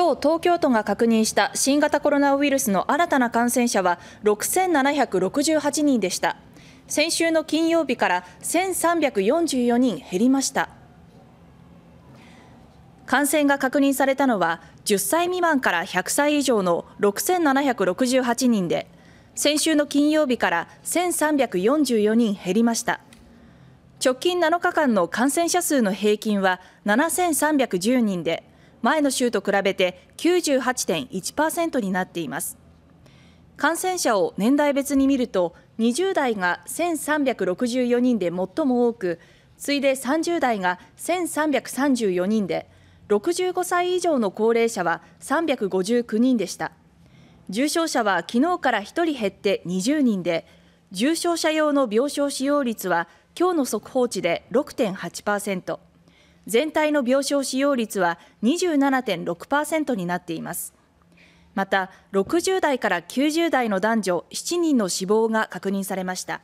今日東京都が確認した新型コロナウイルスの新たな感染者は6768人でした先週の金曜日から1344人減りました感染が確認されたのは10歳未満から100歳以上の6768人で先週の金曜日から1344人減りました直近7日間の感染者数の平均は7310人で前の週と比べて98.1%になっています感染者を年代別に見ると20代が1364人で最も多く次いで30代が1334人で65歳以上の高齢者は359人でした重症者は昨日から1人減って20人で重症者用の病床使用率は今日の速報値で6.8%全体の病床使用率は27.6%になっています。また、60代から90代の男女7人の死亡が確認されました。